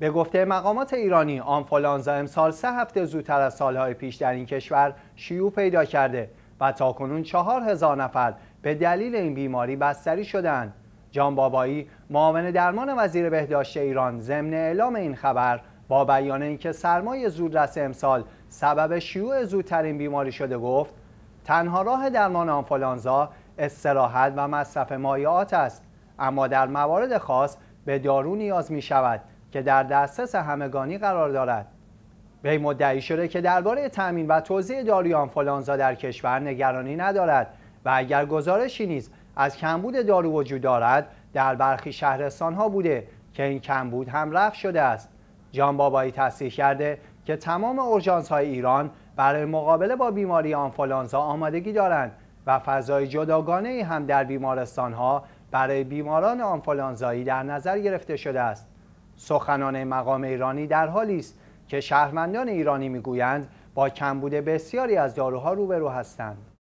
به گفته مقامات ایرانی آنفولانزا امسال سه هفته زودتر از سالهای پیش در این کشور شیوع پیدا کرده و تاکنون چهار هزار نفر به دلیل این بیماری بستری شدند. جان بابایی معاون درمان وزیر بهداشت ایران ضمن اعلام این خبر با بیان اینکه سرمایه زودرس امسال سبب شیوع زودترین بیماری شده گفت تنها راه درمان آنفولانزا استراحت و مصرف مایعات است اما در موارد خاص به دارو نیاز می شود که در دسترس همگانی قرار دارد وی مدعی شده که درباره تامین و توزیع داروی آنفولانزا در کشور نگرانی ندارد و اگر گزارشی نیز از کمبود دارو وجود دارد در برخی شهرستان ها بوده که این کمبود هم رفت شده است جان بابایی تصریح کرده که تمام اورژانس های ایران برای مقابله با بیماری آنفولانزا آمادگی دارند و فضای جداگانه هم در بیمارستان ها برای بیماران آنفولانزایی در نظر گرفته شده است سخنان مقام ایرانی در حالی است که شهروندان ایرانی میگویند با کمبود بسیاری از داروها روبرو هستند